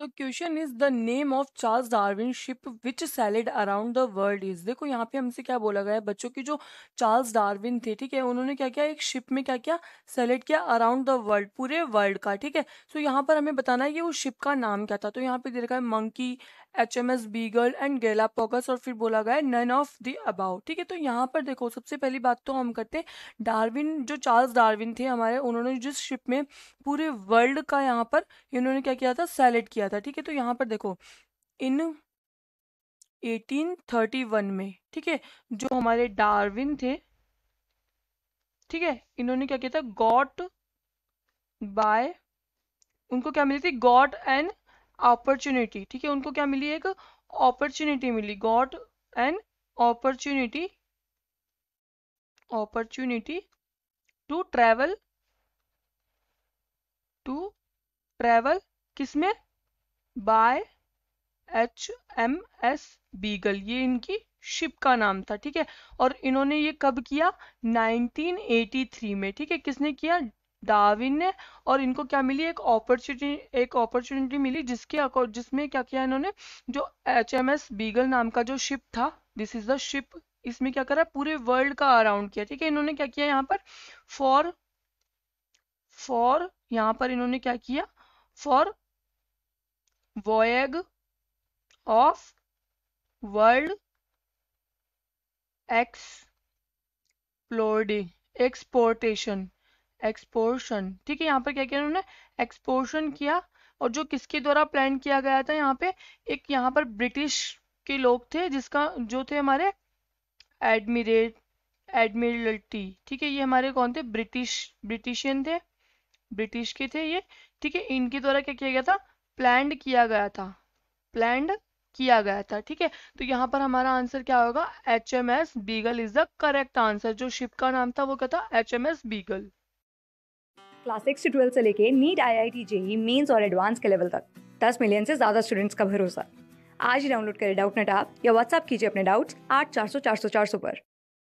तो question is the name of Charles Darwin ship which sailed around the world is देखो यहाँ पे हमसे क्या बोला गया है बच्चों की जो चार्ल्स डार्विन थे ठीक है उन्होंने क्या किया एक शिप में क्या किया सेलेड किया अराउंड द वर्ल्ड पूरे वर्ल्ड का ठीक है सो so, यहाँ पर हमें बताना है कि वो शिप का नाम क्या था तो यहाँ पे दे रखा है मंकी H M S Beagle and Galapagos और फिर बोला गया नन ऑफ द अबाउ ठीक है तो यहाँ पर देखो सबसे पहली बात तो हम करते हैं डार्विन जो चार्ल्स डार्विन थे हमारे उन्होंने जिस शिप में पूरे वर्ल्ड का यहाँ पर इन्होंने क्या किया था सेलेक्ट किया किया था ठीक है तो यहाँ पर देखो इन 1831 में ठीक है जो हमारे डार्विन थे ठीक है इन्होंने क्या किया था गॉट बाय उनको क्या मिली थी गॉट एंड अपॉर्चुनिटी ठीक है उनको क्या मिली एक अपॉर्चुनिटी मिली got and opportunity opportunity to travel to travel किसमें by H M S Beagle ये इनकी शिप का नाम था ठीक है और इन्होंने ये कब किया 1983 में ठीक है किसने किया डाविन ने और इनको क्या मिली एक अपॉर्चुनिटी एक अपॉर्चुनिटी मिली जिसके अकॉर्ड जिसमें क्या किया इन्होंने जो एच एम एस बीगल नाम का जो शिप था दिस इज द शिप इसमें क्या करा पूरे वर्ल्ड का अराउंड किया ठीक है इन्होंने क्या किया यहाँ पर फॉर फॉर यहाँ पर इन्होंने क्या किया for voyage of world exploring exportation exploration ठीक है यहाँ पर क्या किया उन्होंने एक्सपोर्शन किया और जो किसके द्वारा प्लान किया गया था यहाँ पे एक यहाँ पर ब्रिटिश के लोग थे जिसका जो थे हमारे एडमिरेट एडमिरल्टी ठीक है ये हमारे कौन थे ब्रिटिश ब्रिटिशियन थे ब्रिटिश के थे ये ठीक है इनके द्वारा क्या किया गया था प्लैंड किया गया था प्लैंड किया गया था ठीक है तो यहाँ पर हमारा आंसर क्या होगा H M S Beagle is the correct answer जो शिप का नाम था वो क्या था H M S Beagle class six से ट्वेल्थ से लेके NEET I I T JEE mains और एडवांस के लेवल तक दस मिलियन से ज़्यादा स्टूडेंट्स का भरोसा आज ही डाउनलोड करें डाउट नेट आप या व्हाट्सअप कीजिए अपने डाउट्स आठ चार सौ चार सौ चार सौ पर